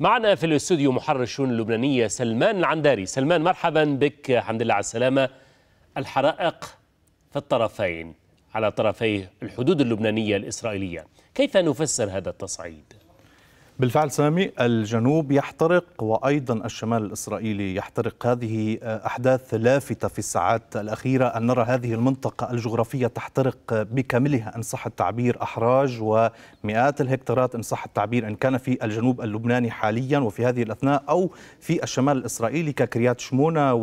معنا في الاستوديو محرر الشؤون اللبنانية سلمان العنداري سلمان مرحبا بك الحمد لله على السلامة الحرائق في الطرفين على طرفي الحدود اللبنانية الإسرائيلية كيف نفسر هذا التصعيد؟ بالفعل سامي الجنوب يحترق وايضا الشمال الاسرائيلي يحترق هذه آه، احداث لافته في الساعات الاخيره ان نرى هذه المنطقه الجغرافيه تحترق بكاملها ان صح التعبير احراج ومئات الهكتارات ان صح التعبير ان كان في الجنوب اللبناني حاليا وفي هذه الاثناء او في الشمال الاسرائيلي ككريات شمونه آه،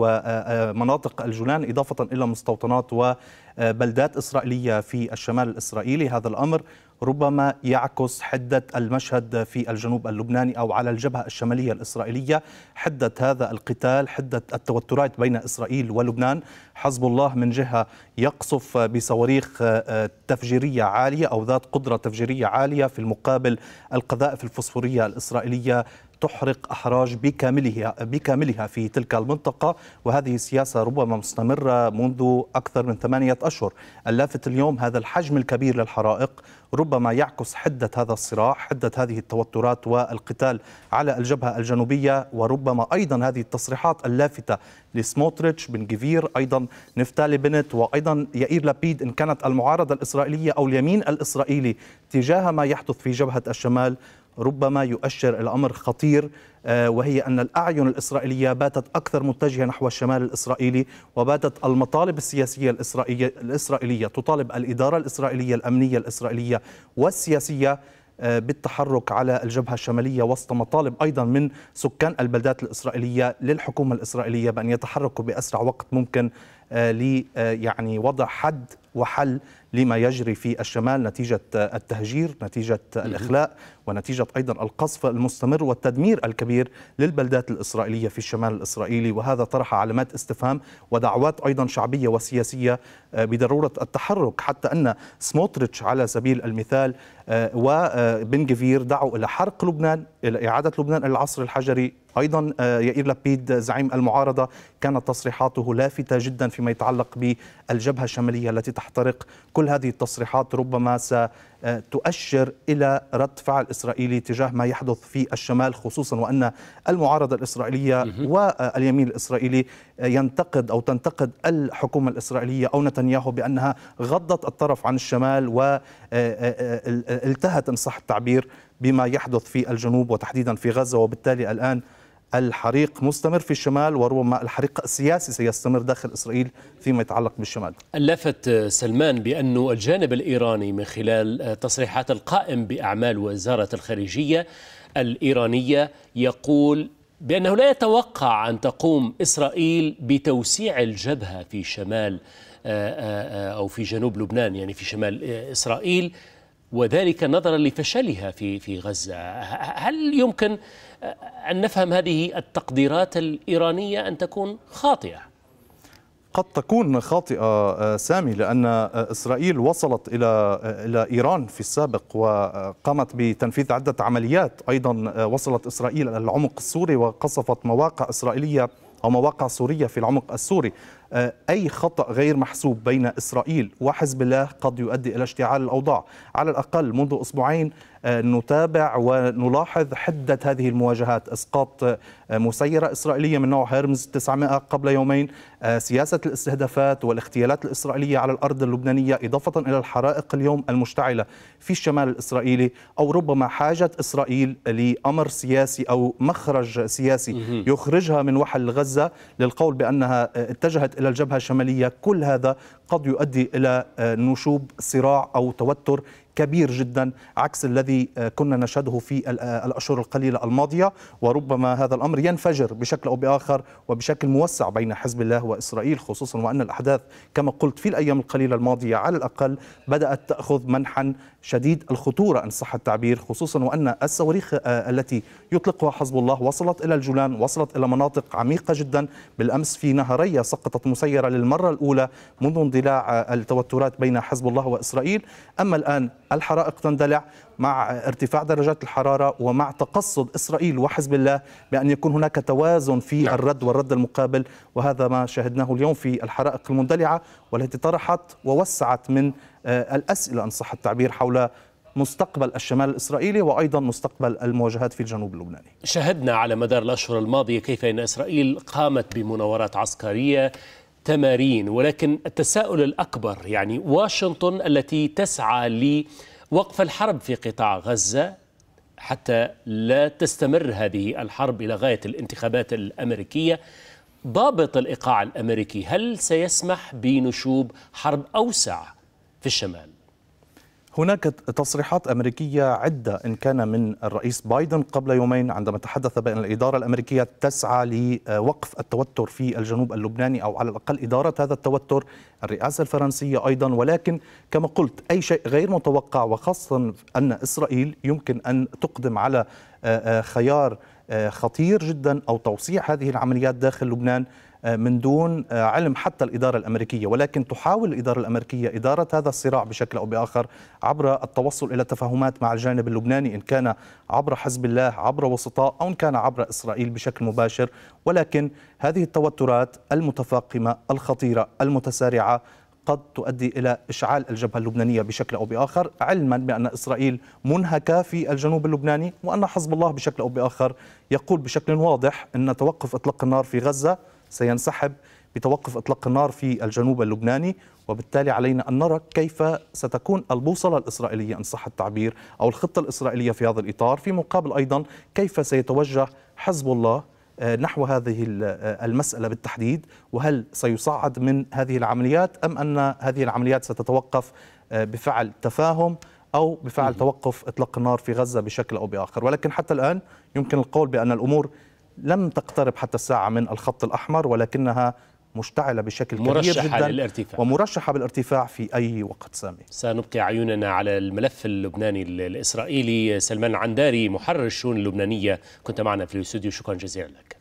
ومناطق آه، الجولان اضافه الى مستوطنات و بلدات إسرائيلية في الشمال الإسرائيلي هذا الأمر ربما يعكس حدة المشهد في الجنوب اللبناني أو على الجبهة الشمالية الإسرائيلية حدة هذا القتال حدة التوترات بين إسرائيل ولبنان حزب الله من جهة يقصف بصواريخ آه، تفجيرية عالية أو ذات قدرة تفجيرية عالية في المقابل القذائف الفسفورية الإسرائيلية تحرق أحراج بكاملها, بكاملها في تلك المنطقة وهذه السياسة ربما مستمرة منذ أكثر من ثمانية أشهر اللافت اليوم هذا الحجم الكبير للحرائق ربما يعكس حدة هذا الصراع حدة هذه التوترات والقتال على الجبهة الجنوبية وربما أيضا هذه التصريحات اللافتة لسموتريتش بن جفير أيضا نفتالي بنت وأيضا يائير لابيد إن كانت المعارضة الإسرائيلية أو اليمين الإسرائيلي تجاه ما يحدث في جبهة الشمال ربما يؤشر الأمر خطير آه، وهي أن الأعين الإسرائيلية باتت أكثر متجهة نحو الشمال الإسرائيلي وباتت المطالب السياسية الإسرائيلية, الإسرائيلية تطالب الإدارة الإسرائيلية الأمنية الإسرائيلية والسياسية آه، بالتحرك على الجبهة الشمالية وسط مطالب أيضا من سكان البلدات الإسرائيلية للحكومة الإسرائيلية بأن يتحركوا بأسرع وقت ممكن آه، لي يعني وضع حد وحل لما يجري في الشمال نتيجة التهجير نتيجة الإخلاء ونتيجة أيضا القصف المستمر والتدمير الكبير للبلدات الإسرائيلية في الشمال الإسرائيلي وهذا طرح علامات استفهام ودعوات أيضا شعبية وسياسية آه، بضرورة التحرك حتى أن سموتريتش على سبيل المثال آه، وبن دعوا إلى حرق لبنان إلى إعادة لبنان إلى العصر الحجري ايضا آه، يائير لبيد زعيم المعارضه كانت تصريحاته لافته جدا فيما يتعلق بالجبهه الشماليه التي تحترق كل هذه التصريحات ربما ستؤشر آه، الى رد فعل اسرائيلي تجاه ما يحدث في الشمال خصوصا وان المعارضه الاسرائيليه واليمين آه، الاسرائيلي ينتقد او تنتقد الحكومه الاسرائيليه او نتنياهو بانها غضت الطرف عن الشمال والتهت ان صح التعبير بما يحدث في الجنوب وتحديدا في غزه وبالتالي الان الحريق مستمر في الشمال وربما الحريق السياسي سيستمر داخل إسرائيل فيما يتعلق بالشمال لفت سلمان بأن الجانب الإيراني من خلال تصريحات القائم بأعمال وزارة الخارجية الإيرانية يقول بأنه لا يتوقع أن تقوم إسرائيل بتوسيع الجبهة في شمال آه، آه، آه، أو في جنوب لبنان يعني في شمال إسرائيل وذلك نظرا لفشلها في في غزه هل يمكن ان نفهم هذه التقديرات الايرانيه ان تكون خاطئه قد تكون خاطئه سامي لان اسرائيل وصلت الى الى ايران في السابق وقامت بتنفيذ عده عمليات ايضا وصلت اسرائيل الى العمق السوري وقصفت مواقع اسرائيليه او مواقع سوريه في العمق السوري آه، أي خطأ غير محسوب بين إسرائيل وحزب الله قد يؤدي إلى اشتعال الأوضاع على الأقل منذ أسبوعين آه، نتابع ونلاحظ حدة هذه المواجهات إسقاط آه، مسيرة إسرائيلية من نوع هيرمز 900 قبل يومين سياسة الاستهدافات والاغتيالات الإسرائيلية على الأرض اللبنانية إضافة إلى الحرائق اليوم المشتعلة في الشمال الإسرائيلي أو ربما حاجة إسرائيل لأمر سياسي أو مخرج سياسي يخرجها من وحل غزة للقول بأنها اتجهت إلى الجبهة الشمالية كل هذا قد يؤدي إلى آه، نشوب صراع أو توتر كبير جدا عكس الذي آه، كنا نشهده في آه، الأشهر القليلة الماضية وربما هذا الأمر ينفجر بشكل أو بآخر وبشكل موسع بين حزب الله وإسرائيل خصوصا وأن الأحداث كما قلت في الأيام القليلة الماضية على الأقل بدأت تأخذ منحا شديد الخطورة إن صح التعبير خصوصا وأن الصواريخ آه، التي يطلقها حزب الله وصلت إلى الجولان وصلت إلى مناطق عميقة جدا بالأمس في نهرية سقطت مسيرة للمرة الأولى منذ اندلاع التوترات بين حزب الله وإسرائيل أما الآن الحرائق تندلع مع ارتفاع درجات الحرارة ومع تقصد إسرائيل وحزب الله بأن يكون هناك توازن في نعم. الرد والرد المقابل وهذا ما شاهدناه اليوم في الحرائق المندلعة والتي طرحت ووسعت من آه، الأسئلة إن صح التعبير حول مستقبل الشمال الإسرائيلي وأيضا مستقبل المواجهات في الجنوب اللبناني شهدنا على مدار الأشهر الماضية كيف أن إسرائيل قامت بمناورات عسكرية تمارين ولكن التساؤل الأكبر يعني واشنطن التي تسعى لوقف الحرب في قطاع غزة حتى لا تستمر هذه الحرب إلى غاية الانتخابات الأمريكية ضابط الإيقاع الأمريكي هل سيسمح بنشوب حرب أوسع في الشمال؟ هناك تصريحات أمريكية عدة إن كان من الرئيس بايدن قبل يومين عندما تحدث بأن الإدارة الأمريكية تسعى لوقف التوتر في الجنوب اللبناني أو على الأقل إدارة هذا التوتر الرئاسة الفرنسية أيضا ولكن كما قلت أي شيء غير متوقع وخاصة أن إسرائيل يمكن أن تقدم على آه، آه، خيار آه، خطير جدا أو توسيع هذه العمليات داخل لبنان آه، من دون آه، علم حتى الإدارة الأمريكية ولكن تحاول الإدارة الأمريكية إدارة هذا الصراع بشكل أو بآخر عبر التوصل إلى تفاهمات مع الجانب اللبناني إن كان عبر حزب الله عبر وسطاء أو إن كان عبر إسرائيل بشكل مباشر ولكن هذه التوترات المتفاقمة الخطيرة المتسارعة قد تؤدي الى اشعال الجبهه اللبنانيه بشكل او باخر، علما بان اسرائيل منهكه في الجنوب اللبناني وان حزب الله بشكل او باخر يقول بشكل واضح ان توقف اطلاق النار في غزه سينسحب بتوقف اطلاق النار في الجنوب اللبناني وبالتالي علينا ان نرى كيف ستكون البوصله الاسرائيليه ان صح التعبير او الخطه الاسرائيليه في هذا الاطار في مقابل ايضا كيف سيتوجه حزب الله آه، نحو هذه آه، المسألة بالتحديد وهل سيصعد من هذه العمليات أم أن هذه العمليات ستتوقف آه، بفعل تفاهم أو بفعل توقف إطلاق النار في غزة بشكل أو بآخر ولكن حتى الآن يمكن القول بأن الأمور لم تقترب حتى الساعة من الخط الأحمر ولكنها مشتعلة بشكل كبير جدا للارتفاع. ومرشحة بالارتفاع في أي وقت سامي سنبقي عيوننا على الملف اللبناني الإسرائيلي سلمان العنداري محرر الشؤون اللبنانية كنت معنا في الاستوديو شكرا جزيلا لك